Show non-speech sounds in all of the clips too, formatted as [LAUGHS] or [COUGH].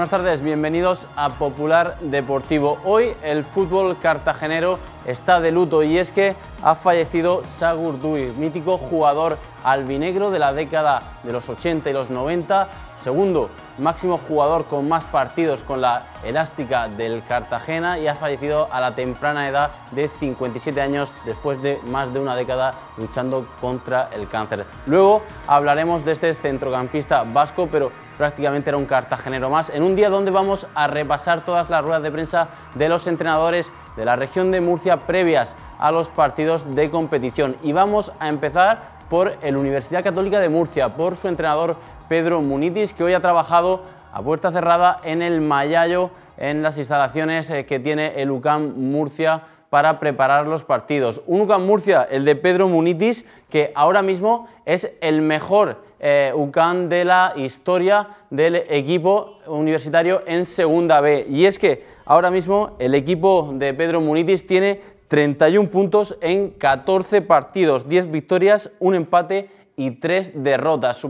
Buenas tardes, bienvenidos a Popular Deportivo. Hoy el fútbol cartagenero está de luto y es que ha fallecido Sagur mítico jugador albinegro de la década de los 80 y los 90, segundo máximo jugador con más partidos con la elástica del Cartagena y ha fallecido a la temprana edad de 57 años después de más de una década luchando contra el cáncer. Luego hablaremos de este centrocampista vasco, pero prácticamente era un cartagenero más, en un día donde vamos a repasar todas las ruedas de prensa de los entrenadores de la región de Murcia previas a los partidos de competición. Y vamos a empezar por el Universidad Católica de Murcia, por su entrenador Pedro Munitis, que hoy ha trabajado a puerta cerrada en el Mayayo, en las instalaciones eh, que tiene el UCAM Murcia para preparar los partidos. Un UCAM Murcia, el de Pedro Munitis, que ahora mismo es el mejor Ucan eh, UCAM de la historia del equipo universitario en Segunda B. Y es que ahora mismo el equipo de Pedro Munitis tiene 31 puntos en 14 partidos, 10 victorias, un empate y tres derrotas,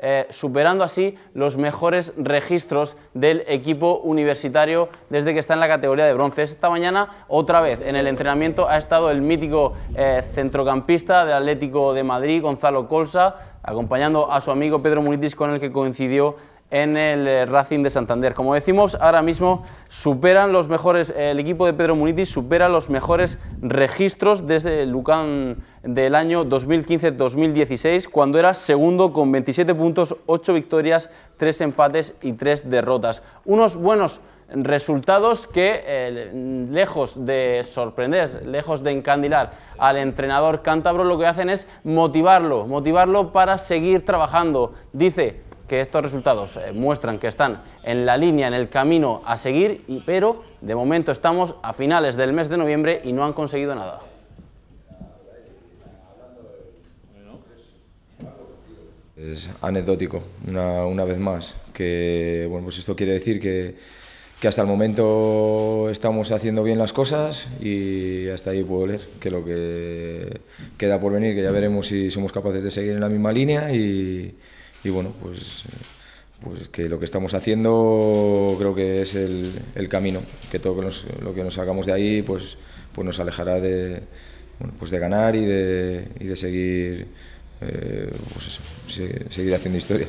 eh, superando así los mejores registros del equipo universitario desde que está en la categoría de bronce. Esta mañana, otra vez, en el entrenamiento ha estado el mítico eh, centrocampista del Atlético de Madrid, Gonzalo Colsa, acompañando a su amigo Pedro Munitis con el que coincidió en el eh, Racing de Santander. Como decimos, ahora mismo superan los mejores, el equipo de Pedro Munitis supera los mejores registros desde el Lucán del año 2015-2016, cuando era segundo con 27 puntos, 8 victorias, 3 empates y 3 derrotas. Unos buenos resultados que, eh, lejos de sorprender, lejos de encandilar al entrenador cántabro, lo que hacen es motivarlo, motivarlo para seguir trabajando. Dice, que estos resultados eh, muestran que están en la línea, en el camino a seguir, pero de momento estamos a finales del mes de noviembre y no han conseguido nada. Es anecdótico, una, una vez más, que bueno, pues esto quiere decir que, que hasta el momento estamos haciendo bien las cosas y hasta ahí puedo leer que lo que queda por venir, que ya veremos si somos capaces de seguir en la misma línea y, y bueno, pues, pues, que lo que estamos haciendo creo que es el, camino, que todo lo que nos sacamos de ahí pues, pues nos alejará de, pues de ganar y de, de seguir, eh, pues seguir haciendo historia.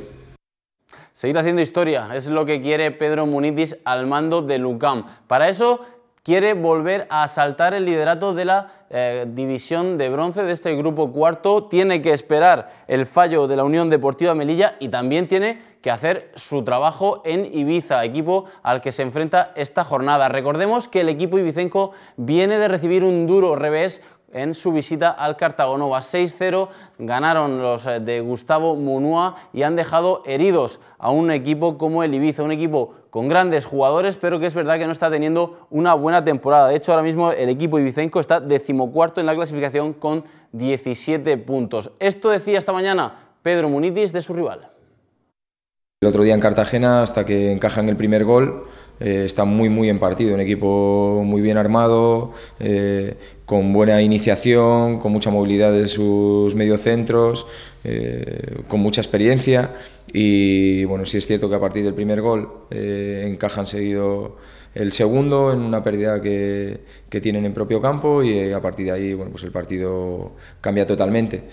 Seguir haciendo historia es lo que quiere Pedro Munitis al mando de Lucam. Para eso quiere volver a asaltar el liderato de la eh, división de bronce de este grupo cuarto, tiene que esperar el fallo de la Unión Deportiva Melilla y también tiene que hacer su trabajo en Ibiza, equipo al que se enfrenta esta jornada. Recordemos que el equipo ibicenco viene de recibir un duro revés en su visita al Cartagonova. 6-0 ganaron los eh, de Gustavo Munua y han dejado heridos a un equipo como el Ibiza, un equipo con grandes jugadores, pero que es verdad que no está teniendo una buena temporada. De hecho, ahora mismo el equipo ibicenco está decimocuarto en la clasificación con 17 puntos. Esto decía esta mañana Pedro Munitis de su rival. El otro día en Cartagena, hasta que encajan el primer gol, eh, está muy, muy en partido. Un equipo muy bien armado, eh, con buena iniciación, con mucha movilidad de sus mediocentros, eh, con mucha experiencia. Y bueno, sí es cierto que a partir del primer gol encajan seguido el segundo en una pérdida que, que, tienen en propio campo y a partir de ahí bueno, pues el partido cambia totalmente.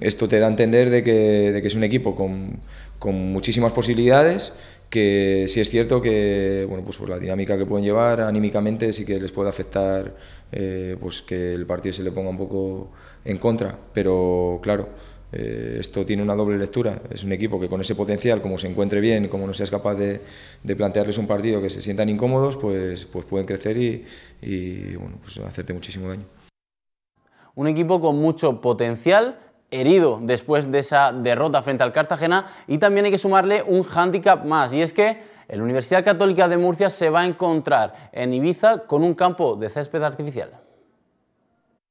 Esto te da a entender de que, de que es un equipo con, con muchísimas posibilidades que sí es cierto que pues por la dinámica que pueden llevar anímicamente sí que les puede afectar eh, pues que el partido se le ponga un poco en contra pero claro eh, esto tiene una doble lectura es un equipo que con ese potencial como se encuentre bien como no seas capaz de, plantearles un partido que se sientan incómodos pues pues pueden crecer y, y pues hacerte muchísimo daño un equipo con mucho potencial herido después de esa derrota frente al Cartagena y también hay que sumarle un hándicap más y es que la Universidad Católica de Murcia se va a encontrar en Ibiza con un campo de césped artificial.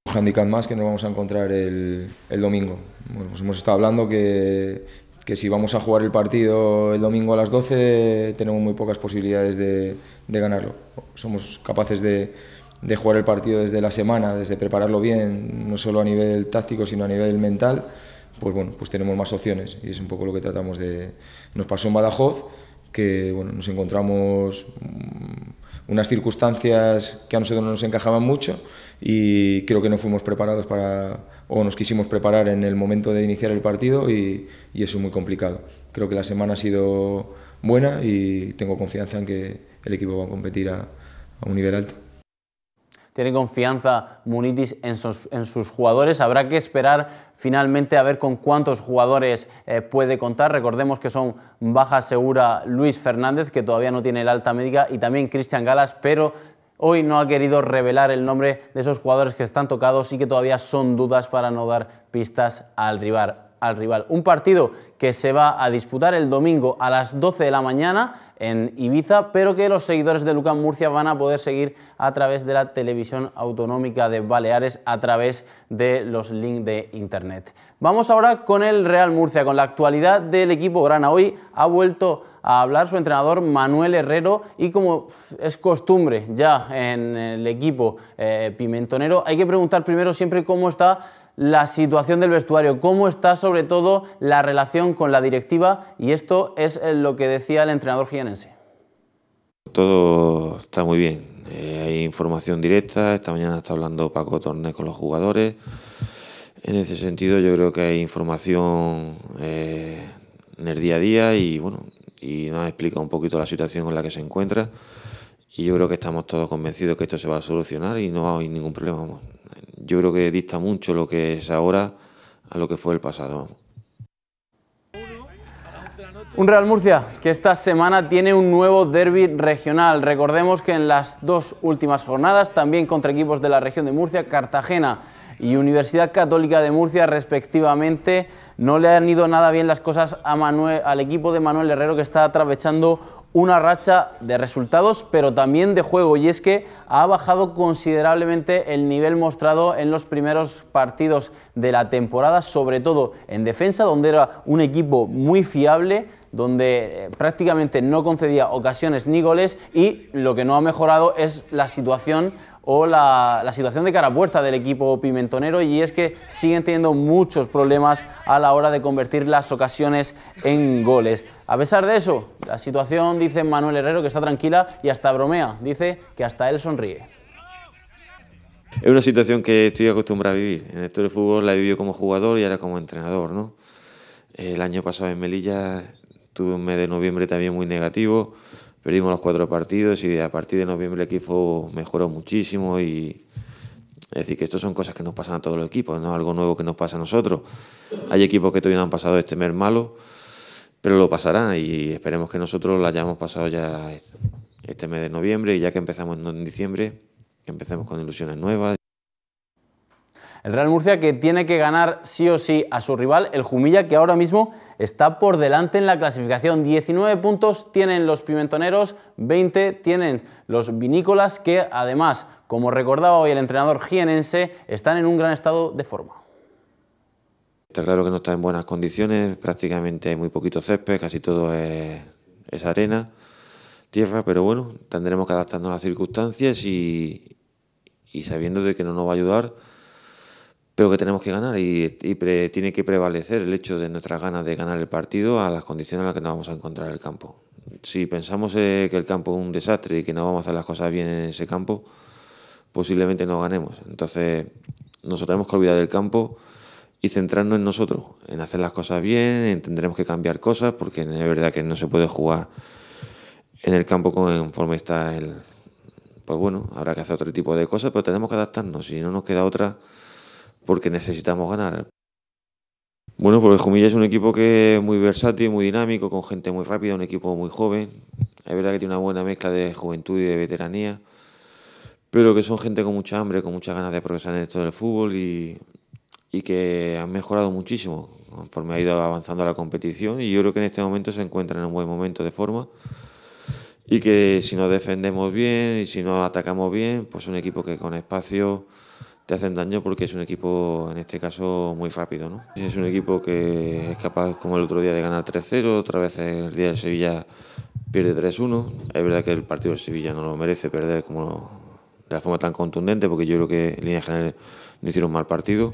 Un hándicap más que nos vamos a encontrar el, domingo. Bueno, pues hemos estado hablando que, que, si vamos a jugar el partido el domingo a las 12 tenemos muy pocas posibilidades de, de ganarlo. Somos capaces de de jugar el partido desde la semana, desde prepararlo bien, no solo a nivel táctico, sino a nivel mental, pues bueno, pues tenemos más opciones y es un poco lo que tratamos de... Nos pasó en Badajoz, que bueno, nos encontramos mm, unas circunstancias que a nosotros no nos encajaban mucho y creo que no fuimos preparados para, o nos quisimos preparar en el momento de iniciar el partido y, eso es muy complicado. Creo que la semana ha sido buena y tengo confianza en que el equipo va a competir a, a un nivel alto tiene confianza Munitis en sus, jugadores. Habrá que esperar finalmente a ver con cuántos jugadores eh, puede contar. Recordemos que son baja segura Luis Fernández, que todavía no tiene el alta médica, y también Cristian Galas, pero hoy no ha querido revelar el nombre de esos jugadores que están tocados y que todavía son dudas para no dar pistas al rival al rival. Un partido que se va a disputar el domingo a las 12 de la mañana en Ibiza, pero que los seguidores de Lucán Murcia van a poder seguir a través de la televisión autonómica de Baleares, a través de los links de internet. Vamos ahora con el Real Murcia, con la actualidad del equipo grana. Hoy ha vuelto a hablar su entrenador Manuel Herrero y como es costumbre ya en el equipo eh, pimentonero, hay que preguntar primero siempre cómo está la situación del vestuario, cómo está sobre todo la relación con la directiva y esto es eh, lo que decía el entrenador gillanense. Todo está muy bien, eh, hay información directa, esta mañana está hablando Paco Torné con los jugadores, en ese sentido yo creo que hay información eh, en el día a día y bueno, y nos explica un poquito la situación en la que se encuentra. Y yo creo que estamos todos convencidos que esto se va a solucionar y no hay ningún problema yo creo que dista mucho lo que es ahora a lo que fue el pasado. Un Real Murcia que esta semana tiene un nuevo derby regional. Recordemos que en las dos últimas jornadas, también contra equipos de la región de Murcia, Cartagena y Universidad Católica de Murcia, respectivamente, no le han ido nada bien las cosas al equipo de Manuel Herrero que está atravesando una racha de resultados, pero también de juego, y es que ha bajado considerablemente el nivel mostrado en los primeros partidos de la temporada, sobre todo en defensa, donde era un equipo muy fiable, donde eh, prácticamente no concedía ocasiones ni goles, y lo que no ha mejorado es la situación o la, situación de cara a del equipo pimentonero y es que siguen teniendo muchos problemas a la hora de convertir las ocasiones en goles. A pesar de eso, la situación, dice Manuel Herrero, que está tranquila y hasta bromea, dice que hasta él sonríe. Es una situación que estoy acostumbrado a vivir. En esto de fútbol la he vivido como jugador y ahora como entrenador. ¿no? El año pasado en Melilla tuve un mes de noviembre también muy negativo perdimos los cuatro partidos y a partir de noviembre el equipo mejoró muchísimo y es decir, que esto son cosas que nos pasan a todos los equipos, no es algo nuevo que nos pasa a nosotros. Hay equipos que todavía no han pasado este mes malo, pero lo pasará y esperemos que nosotros lo hayamos pasado ya este, este mes de noviembre y ya que empezamos en diciembre, que empecemos con ilusiones nuevas. El Real Murcia que tiene que ganar sí o sí a su rival, el Jumilla, que ahora mismo está por delante en la clasificación. 19 puntos tienen los pimentoneros, 20 tienen los vinícolas, que además, como recordaba hoy el entrenador jienense, están en un gran estado de forma. Está claro que no está en buenas condiciones, prácticamente hay muy poquito césped, casi todo es, arena, tierra, pero bueno, tendremos que adaptarnos a las circunstancias y, y sabiendo que no nos va a ayudar pero que tenemos que ganar y, tiene que prevalecer el hecho de nuestras ganas de ganar el partido a las condiciones en las que nos vamos a encontrar el campo. Si pensamos eh, que el campo es un desastre y que no vamos a hacer las cosas bien en ese campo, posiblemente no ganemos. Entonces, nosotros tenemos que olvidar el campo y centrarnos en nosotros, en hacer las cosas bien, tendremos que cambiar cosas, porque es verdad que no se puede jugar en el campo conforme está el... Pues bueno, habrá que hacer otro tipo de cosas, pero tenemos que adaptarnos, si no nos queda otra porque necesitamos ganar. Bueno, porque Jumilla es un equipo que es muy versátil, muy dinámico, con gente muy rápida, un equipo muy joven. Es verdad que tiene una buena mezcla de juventud y de veteranía, pero que son gente con mucha hambre, con muchas ganas de progresar en esto del fútbol y, que han mejorado muchísimo conforme ha ido avanzando la competición y yo creo que en este momento se encuentran en un buen momento de forma y que si nos defendemos bien y si nos atacamos bien, pues un equipo que con espacio te hacen daño porque es un equipo, en este caso, muy rápido. ¿no? Es un equipo que es capaz, como el otro día, de ganar 3-0, otra vez el día de Sevilla pierde 3-1. Es verdad que el partido del Sevilla no lo merece perder como de la forma tan contundente, porque yo creo que en línea general no hicieron mal partido.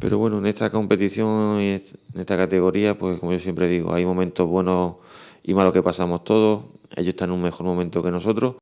Pero bueno, en esta competición, y en esta categoría, pues como yo siempre digo, hay momentos buenos y malos que pasamos todos. Ellos están en un mejor momento que nosotros.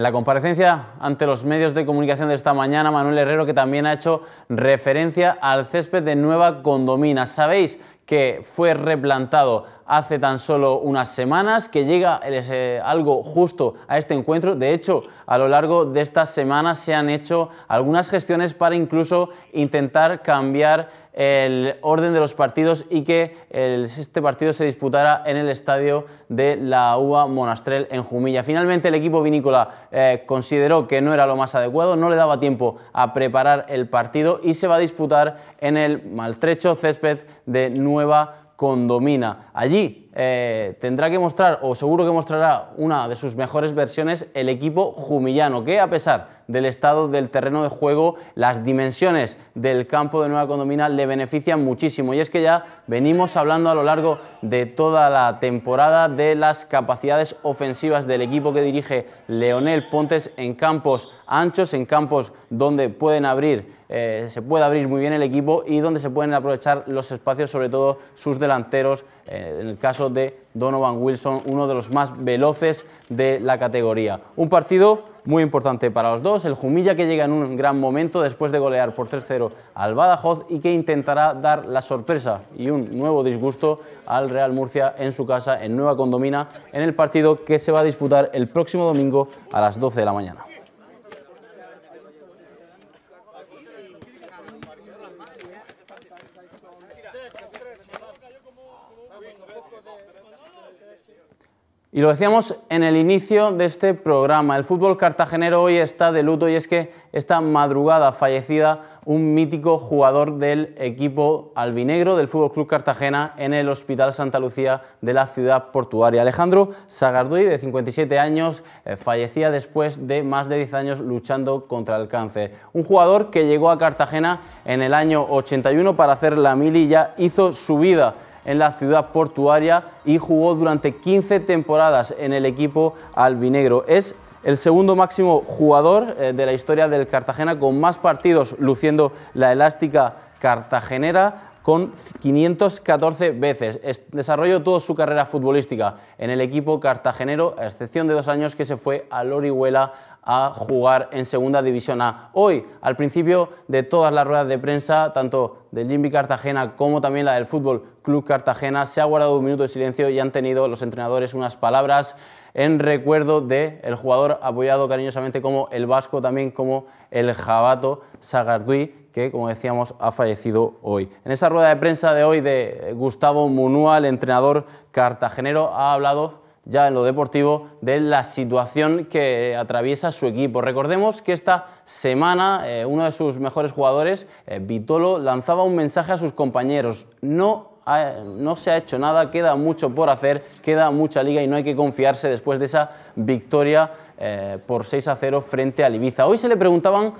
En la comparecencia ante los medios de comunicación de esta mañana, Manuel Herrero, que también ha hecho referencia al césped de Nueva Condomina. Sabéis que fue replantado hace tan solo unas semanas, que llega eh, algo justo a este encuentro. De hecho, a lo largo de estas semanas se han hecho algunas gestiones para incluso intentar cambiar el orden de los partidos y que este partido se disputara en el estadio de la UA Monastrel en Jumilla. Finalmente el equipo vinícola eh, consideró que no era lo más adecuado, no le daba tiempo a preparar el partido y se va a disputar en el maltrecho césped de York condomina. Allí eh, tendrá que mostrar, o seguro que mostrará, una de sus mejores versiones el equipo jumillano, que a pesar del estado del terreno de juego, las dimensiones del campo de Nueva Condomina le benefician muchísimo. Y es que ya venimos hablando a lo largo de toda la temporada de las capacidades ofensivas del equipo que dirige Leonel Pontes en campos anchos, en campos donde pueden abrir eh, se puede abrir muy bien el equipo y donde se pueden aprovechar los espacios, sobre todo sus delanteros, eh, en el caso de Donovan Wilson, uno de los más veloces de la categoría. Un partido muy importante para los dos. El Jumilla que llega en un gran momento después de golear por 3-0 al Badajoz y que intentará dar la sorpresa y un nuevo disgusto al Real Murcia en su casa, en Nueva Condomina, en el partido que se va a disputar el próximo domingo a las 12 de la mañana. Y lo decíamos en el inicio de este programa, el fútbol cartagenero hoy está de luto y es que esta madrugada fallecida un mítico jugador del equipo albinegro del Fútbol Club Cartagena en el Hospital Santa Lucía de la ciudad portuaria. Alejandro Sagarduy, de 57 años, eh, fallecía después de más de 10 años luchando contra el cáncer. Un jugador que llegó a Cartagena en el año 81 para hacer la mili y ya hizo su vida en la ciudad portuaria y jugó durante 15 temporadas en el equipo albinegro. Es el segundo máximo jugador eh, de la historia del Cartagena con más partidos luciendo la elástica cartagenera con 514 veces. Desarrolló toda su carrera futbolística en el equipo cartagenero, a excepción de dos años que se fue al Orihuela a jugar en Segunda División A. Hoy, al principio de todas las ruedas de prensa, tanto del Jimmy Cartagena como también la del Fútbol Club Cartagena, se ha guardado un minuto de silencio y han tenido los entrenadores unas palabras en recuerdo del de jugador apoyado cariñosamente como el Vasco, también como el Jabato Sagarduy, que como decíamos ha fallecido hoy. En esa rueda de prensa de hoy de Gustavo Munua, el entrenador cartagenero, ha hablado ya en lo deportivo de la situación que atraviesa su equipo. Recordemos que esta semana eh, uno de sus mejores jugadores, eh, Vitolo, lanzaba un mensaje a sus compañeros. No no se ha hecho nada, queda mucho por hacer, queda mucha liga y no hay que confiarse después de esa victoria eh, por 6 a 0 frente a Ibiza. Hoy se le preguntaban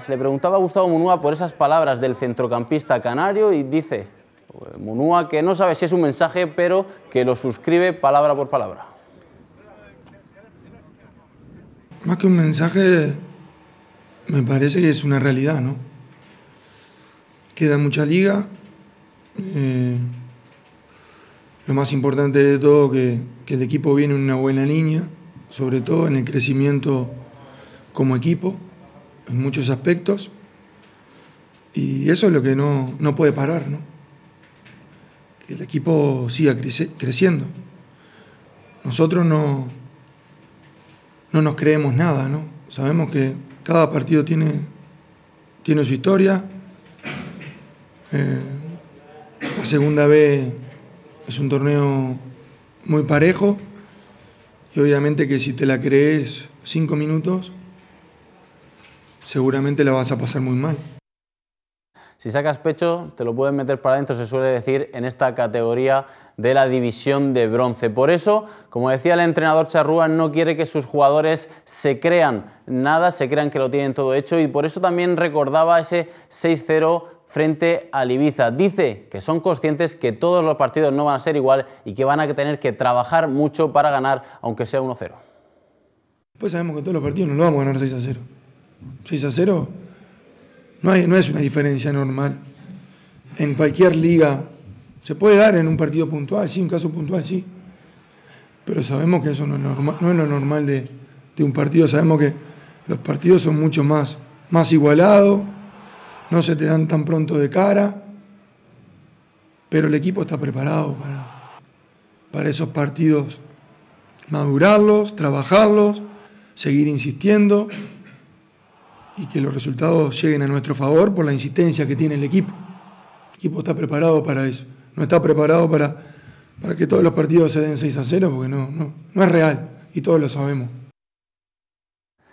se le preguntaba a Gustavo Munua por esas palabras del centrocampista canario y dice Monúa que no sabe si es un mensaje, pero que lo suscribe palabra por palabra. Más que un mensaje, me parece que es una realidad, ¿no? Queda mucha liga. Eh, lo más importante de todo, que, que el equipo viene en una buena línea, sobre todo en el crecimiento como equipo, en muchos aspectos. Y eso es lo que no, no puede parar, ¿no? el equipo siga creciendo. Nosotros no, no nos creemos nada, ¿no? Sabemos que cada partido tiene, tiene su historia. Eh, la segunda vez es un torneo muy parejo y obviamente que si te la crees cinco minutos, seguramente la vas a pasar muy mal. Si sacas pecho, te lo pueden meter para adentro, se suele decir, en esta categoría de la división de bronce. Por eso, como decía el entrenador Charrúa, no quiere que sus jugadores se crean nada, se crean que lo tienen todo hecho y por eso también recordaba ese 6-0 frente a Ibiza. Dice que son conscientes que todos los partidos no van a ser igual y que van a tener que trabajar mucho para ganar, aunque sea 1-0. Pues sabemos que todos los partidos no lo vamos a ganar 6 0. 6 0 no, es una diferencia normal. En cualquier liga se puede dar en un partido puntual, sí, un caso puntual, sí. Pero sabemos que eso no es, no es lo normal de, un partido. Sabemos que los partidos son mucho más, más igualados, no se te dan tan pronto de cara, pero el equipo está preparado para, para esos partidos, madurarlos, trabajarlos, seguir insistiendo y que los resultados lleguen a nuestro favor por la insistencia que tiene el equipo. El equipo está preparado para eso. No está preparado para, para que todos los partidos se den 6 a 0 porque no, no, no es real y todos lo sabemos.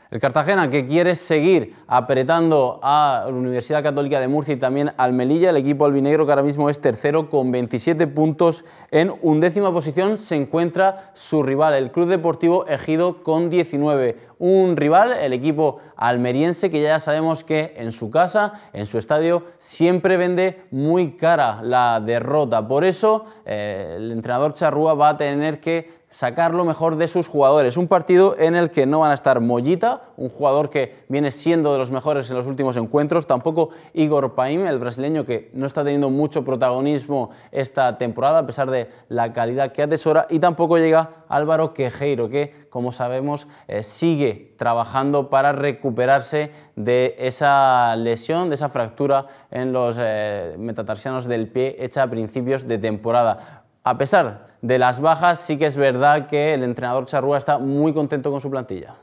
El Cartagena que quiere seguir apretando a la Universidad Católica de Murcia y también al Melilla, el equipo albinegro que ahora mismo es tercero con 27 puntos en undécima posición se encuentra su rival, el Club Deportivo Ejido con 19. Un rival, el equipo almeriense que ya sabemos que en su casa, en su estadio, siempre vende muy cara la derrota. Por eso eh, el entrenador Charrúa va a tener que sacar lo mejor de sus jugadores. Un partido en el que no van a estar Mollita, un jugador que viene siendo de los mejores en los últimos encuentros, tampoco Igor Paim, el brasileño que no está teniendo mucho protagonismo esta temporada, a pesar de la calidad que atesora, y tampoco llega Álvaro Quejeiro, que como sabemos eh, sigue trabajando para recuperarse de esa lesión, de esa fractura en los eh, metatarsianos del pie hecha a principios de temporada. A pesar de las bajas, sí que es verdad que el entrenador Charrúa está muy contento con su plantilla.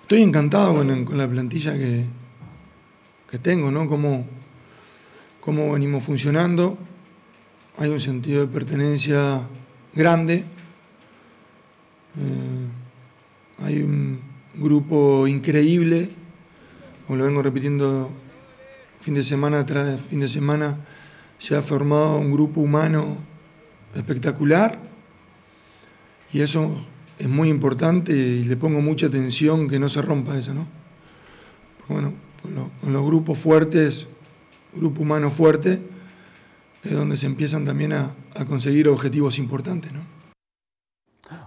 Estoy encantado con, la plantilla que, que tengo, ¿no? Cómo, venimos funcionando. Hay un sentido de pertenencia grande. Eh, hay un grupo increíble, como lo vengo repitiendo fin de semana tras fin de semana, se ha formado un grupo humano espectacular y eso es muy importante y le pongo mucha atención que no se rompa eso, ¿no? bueno, con, los grupos fuertes, grupo humano fuerte, es donde se empiezan también a, conseguir objetivos importantes,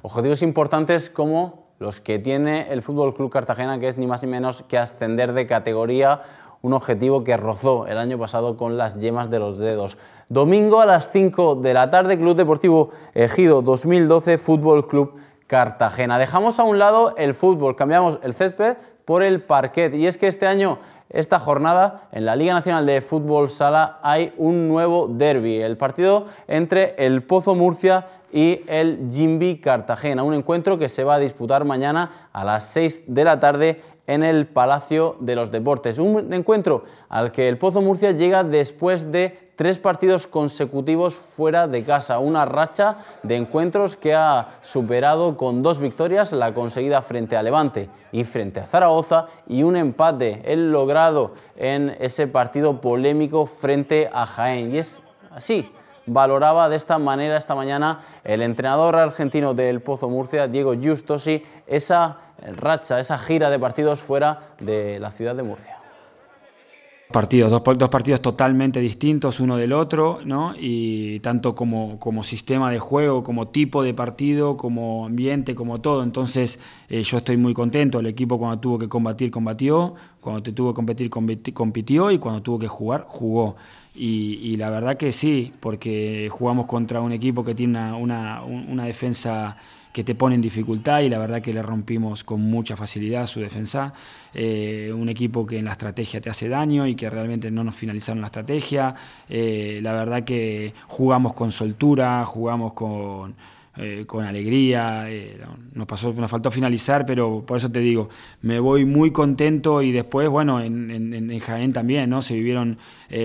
Objetivos importantes como los que tiene el Fútbol Club Cartagena, que es ni más ni menos que ascender de categoría un objetivo que rozó el año pasado con las yemas de los dedos. Domingo a las 5 de la tarde, Club Deportivo Ejido 2012, Fútbol Club Cartagena. Dejamos a un lado el fútbol, cambiamos el césped por el parquet. Y es que este año, esta jornada, en la Liga Nacional de Fútbol Sala hay un nuevo derby, el partido entre el Pozo Murcia y el Jimbi Cartagena, un encuentro que se va a disputar mañana a las 6 de la tarde en el Palacio de los Deportes. Un encuentro al que el Pozo Murcia llega después de tres partidos consecutivos fuera de casa, una racha de encuentros que ha superado con dos victorias la conseguida frente a Levante y frente a Zaragoza y un empate el logrado en ese partido polémico frente a Jaén. Y es así valoraba de esta manera esta mañana el entrenador argentino del Pozo Murcia, Diego Giustosi, esa racha, esa gira de partidos fuera de la ciudad de Murcia partidos, dos, dos, partidos totalmente distintos uno del otro, ¿no? Y tanto como, como sistema de juego, como tipo de partido, como ambiente, como todo. Entonces eh, yo estoy muy contento. El equipo cuando tuvo que combatir, combatió. Cuando te tuvo que competir, compitió. Y cuando tuvo que jugar, jugó. Y, la verdad que sí, porque jugamos contra un equipo que tiene una, una defensa que te pone en dificultad y la verdad que le rompimos con mucha facilidad su defensa. Eh, un equipo que en la estrategia te hace daño y que realmente no nos finalizaron la estrategia. Eh, la verdad que jugamos con soltura, jugamos con... Eh, alegría. nos, pasó, nos faltó finalizar, pero por eso te digo, me voy muy contento y después, bueno, en, Jaén también, ¿no? Se vivieron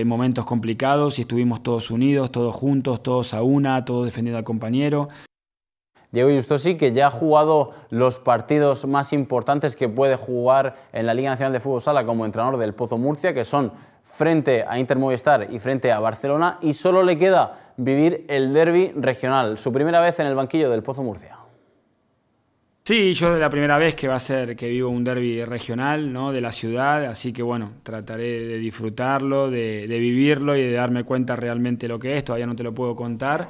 momentos complicados y estuvimos todos unidos, todos juntos, todos a una, todos defendiendo al compañero. Diego sí que ya ha jugado los partidos más importantes que puede jugar en la Liga Nacional de Fútbol Sala como entrenador del Pozo Murcia, que son frente a Inter Movistar y frente a Barcelona, y solo le queda vivir el derby regional, su primera vez en el banquillo del Pozo Murcia. Sí, yo es la primera vez que va a ser que vivo un derby regional ¿no? de la ciudad, así que bueno, trataré de disfrutarlo, de, de vivirlo y de darme cuenta realmente lo que es, todavía no te lo puedo contar.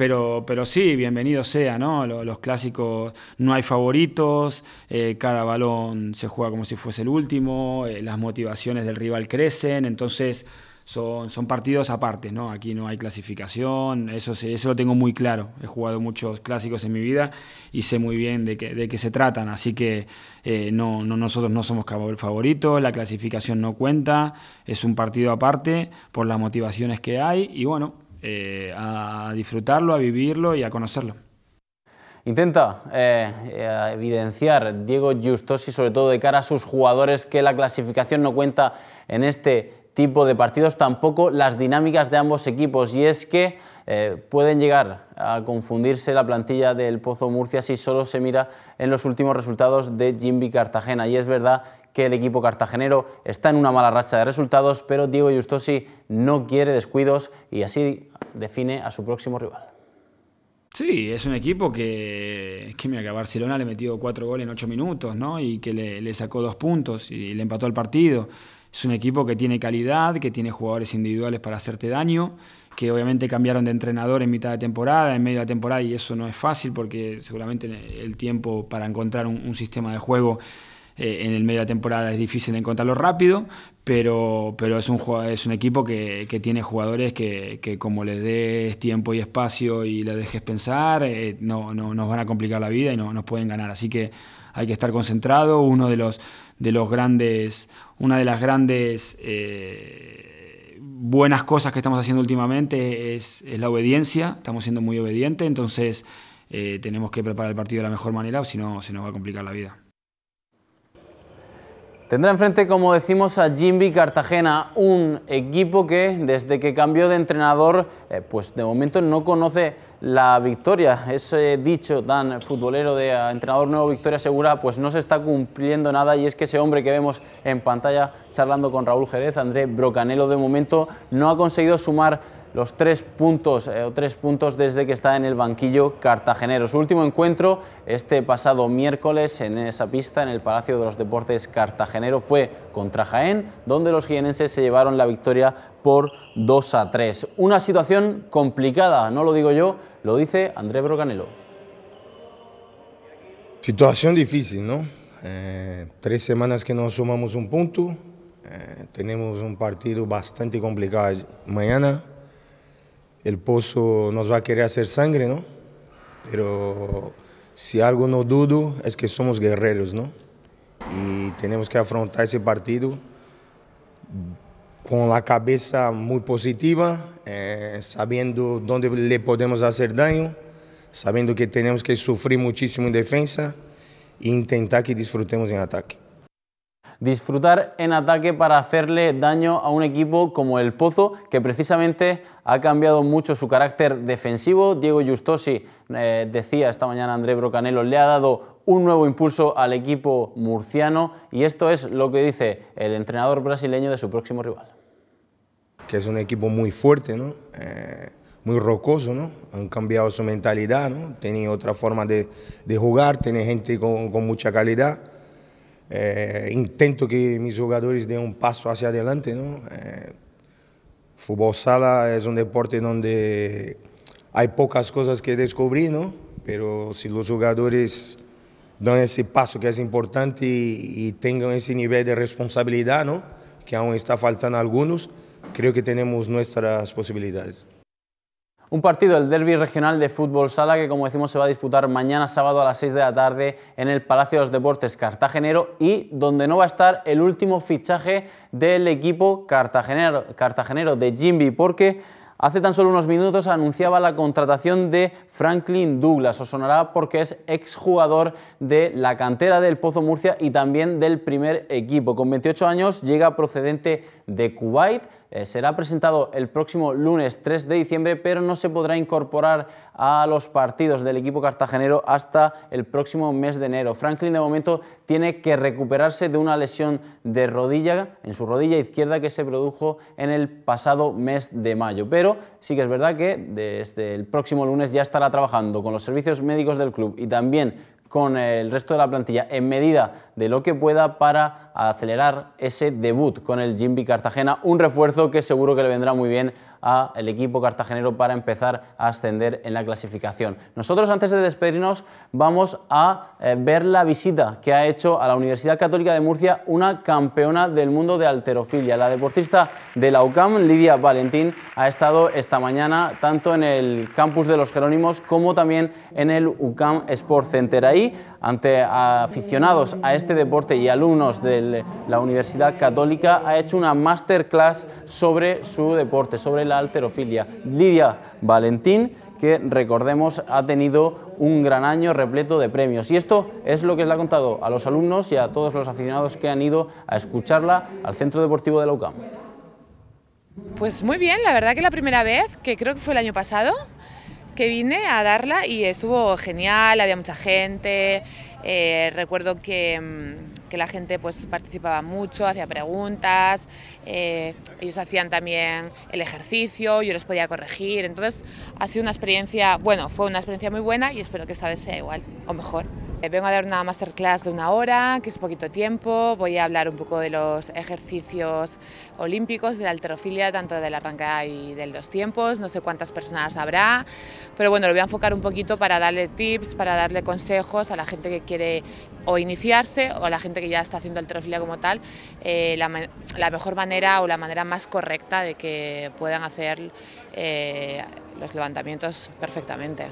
Pero, pero sí, bienvenido sea, ¿no? Los, clásicos, no hay favoritos, eh, cada balón se juega como si fuese el último, eh, las motivaciones del rival crecen, entonces son, son partidos aparte, ¿no? Aquí no hay clasificación, eso, eso lo tengo muy claro. He jugado muchos clásicos en mi vida y sé muy bien de qué de se tratan, así que eh, no, no, nosotros no somos favoritos, la clasificación no cuenta, es un partido aparte por las motivaciones que hay y bueno, eh, a disfrutarlo, a vivirlo y a conocerlo. Intenta eh, eh, evidenciar Diego Giustosi, sobre todo de cara a sus jugadores, que la clasificación no cuenta en este tipo de partidos, tampoco las dinámicas de ambos equipos. Y es que pueden llegar a confundirse la plantilla del Pozo Murcia si solo se mira en los últimos resultados de Jimby Cartagena. Y es verdad que el equipo cartagenero está en una mala racha de resultados, pero Diego Giustosi no quiere descuidos y así define a su próximo rival. Sí, es un equipo que, que mira que a Barcelona le metió cuatro goles en ocho minutos, ¿no? Y que le, sacó dos puntos y le empató el partido. Es un equipo que tiene calidad, que tiene jugadores individuales para hacerte daño, que obviamente cambiaron de entrenador en mitad de temporada, en medio de temporada, y eso no es fácil porque seguramente el tiempo para encontrar un sistema de juego eh, en el medio de la temporada es difícil encontrarlo rápido, pero, pero es, un, es un equipo que, tiene jugadores que, como les des tiempo y espacio y les dejes pensar, eh, no, no, nos van a complicar la vida y no nos pueden ganar. Así que hay que estar concentrado. Uno de los, de los grandes, una de las grandes eh, buenas cosas que estamos haciendo últimamente es, la obediencia. Estamos siendo muy obedientes, entonces tenemos que preparar el partido de la mejor manera o si no se nos va a complicar la vida. Tendrá enfrente, como decimos, a Jimby Cartagena, un equipo que desde que cambió de entrenador, eh, pues de momento no conoce la victoria. Ese dicho tan futbolero de ah, entrenador nuevo, victoria segura, pues no se está cumpliendo nada y es que ese hombre que vemos en pantalla charlando con Raúl Jerez, André Brocanelo, de momento no ha conseguido sumar los tres puntos eh, o tres puntos desde que está en el banquillo cartagenero. Su último encuentro este pasado miércoles en esa pista en el Palacio de los Deportes cartagenero fue contra Jaén, donde los jienenses se llevaron la victoria por 2 a 3. Una situación complicada, no lo digo yo, lo dice Andrés Broganelo. Situación difícil, ¿no? Eh, tres semanas que no sumamos un punto, eh, tenemos un partido bastante complicado mañana O poço nos vai querer fazer sangre, não? Pero se algo não dudo é que somos guerreiros, não? E temos que afrontar esse partido com a cabeça muito positiva, eh, sabiendo dónde lhe podemos fazer daño, sabendo que temos que sufrir muitíssimo em defesa e tentar que disfrutemos em ataque. Disfrutar en ataque para hacerle daño a un equipo como el Pozo, que precisamente ha cambiado mucho su carácter defensivo. Diego Justosi eh, decía esta mañana André Brocanelo, le ha dado un nuevo impulso al equipo murciano y esto es lo que dice el entrenador brasileño de su próximo rival. Que es un equipo muy fuerte, ¿no? Eh, muy rocoso, ¿no? Han cambiado su mentalidad, ¿no? Tienen otra forma de, jugar, tienen gente con mucha calidad. é, intento que meus jogadores deem um passo hacia adelante. Não? É, eh, futebol sala é um deporte onde há poucas coisas que descobrir, não? Pero se os jogadores dão esse passo que é importante e, e tenham esse nível de responsabilidade, não? que aún está faltando alguns, creio que temos nossas possibilidades. Un partido, el derby regional de fútbol sala, que como decimos se va a disputar mañana sábado a las 6 de la tarde en el Palacio de los Deportes cartagenero y donde no va a estar el último fichaje del equipo cartagenero, cartagenero de Jimby, porque hace tan solo unos minutos anunciaba la contratación de Franklin Douglas. Os sonará porque es exjugador de la cantera del Pozo Murcia y también del primer equipo. Con 28 años llega procedente de Kuwait. Eh, será presentado el próximo lunes 3 de diciembre, pero no se podrá incorporar a los partidos del equipo cartagenero hasta el próximo mes de enero. Franklin de momento tiene que recuperarse de una lesión de rodilla en su rodilla izquierda que se produjo en el pasado mes de mayo. Pero sí que es verdad que desde el próximo lunes ya estará trabajando con los servicios médicos del club y también con el resto de la plantilla en medida de lo que pueda para acelerar ese debut con el Jimby Cartagena, un refuerzo que seguro que le vendrá muy bien al equipo cartagenero para empezar a ascender en la clasificación. Nosotros antes de despedirnos vamos a eh, ver la visita que ha hecho a la Universidad Católica de Murcia una campeona del mundo de alterofilia. La deportista de la UCAM, Lidia Valentín, ha estado esta mañana tanto en el campus de los Jerónimos como también en el UCAM Sport Center. Ahí, ante aficionados a este deporte y alumnos de la Universidad Católica, ha hecho una masterclass sobre su deporte, sobre la alterofilia. Lidia Valentín, que recordemos ha tenido un gran año repleto de premios. Y esto es lo que les ha contado a los alumnos y a todos los aficionados que han ido a escucharla al Centro Deportivo de la UCAM. Pues muy bien, la verdad que la primera vez, que creo que fue el año pasado, que vine a darla y estuvo genial, había mucha gente, eh, recuerdo que mm, que la gente pues participaba mucho, hacía preguntas, eh, ellos hacían también el ejercicio, yo les podía corregir, entonces ha sido una experiencia, bueno, fue una experiencia muy buena y espero que esta vez sea igual o mejor. Eh, vengo a dar una masterclass de una hora, que es poquito tiempo. Voy a hablar un poco de los ejercicios olímpicos, de la alterofilia, tanto de la arrancada y del dos tiempos. No sé cuántas personas habrá, pero bueno, lo voy a enfocar un poquito para darle tips, para darle consejos a la gente que quiere o iniciarse o a la gente que ya está haciendo alterofilia como tal, eh, la, mejor manera o la manera más correcta de que puedan hacer eh, los levantamientos perfectamente.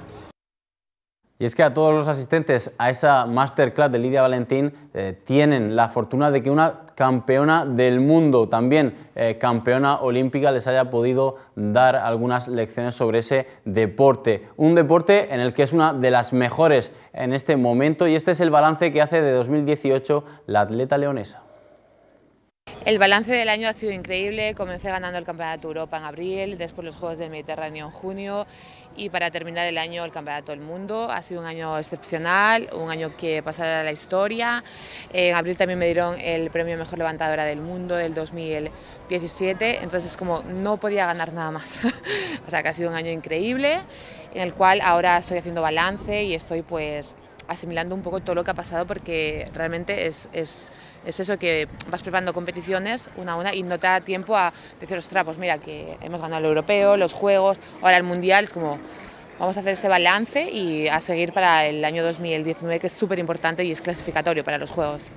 Y es que a todos los asistentes a esa masterclass de Lidia Valentín eh, tienen la fortuna de que una campeona del mundo, también eh, campeona olímpica, les haya podido dar algunas lecciones sobre ese deporte. Un deporte en el que es una de las mejores en este momento y este es el balance que hace de 2018 la atleta leonesa. El balance del año ha sido increíble, comencé ganando el Campeonato Europa en abril, después los Juegos del Mediterráneo en junio y para terminar el año el Campeonato del Mundo. Ha sido un año excepcional, un año que pasará a la historia. En abril también me dieron el premio Mejor Levantadora del Mundo del 2017, entonces como no podía ganar nada más. [LAUGHS] o sea que ha sido un año increíble en el cual ahora estoy haciendo balance y estoy pues asimilando un poco todo lo que ha pasado porque realmente es, es es eso que vas preparando competiciones una a una y no te da tiempo a decir, los trapos. Pues mira, que hemos ganado el europeo, los juegos, ahora el mundial, es como vamos a hacer ese balance y a seguir para el año 2019 que es súper importante y es clasificatorio para los juegos.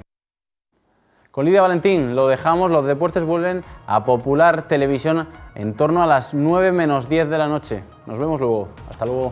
Con Lidia Valentín lo dejamos, los deportes vuelven a Popular Televisión en torno a las 9 menos 10 de la noche. Nos vemos luego, hasta luego.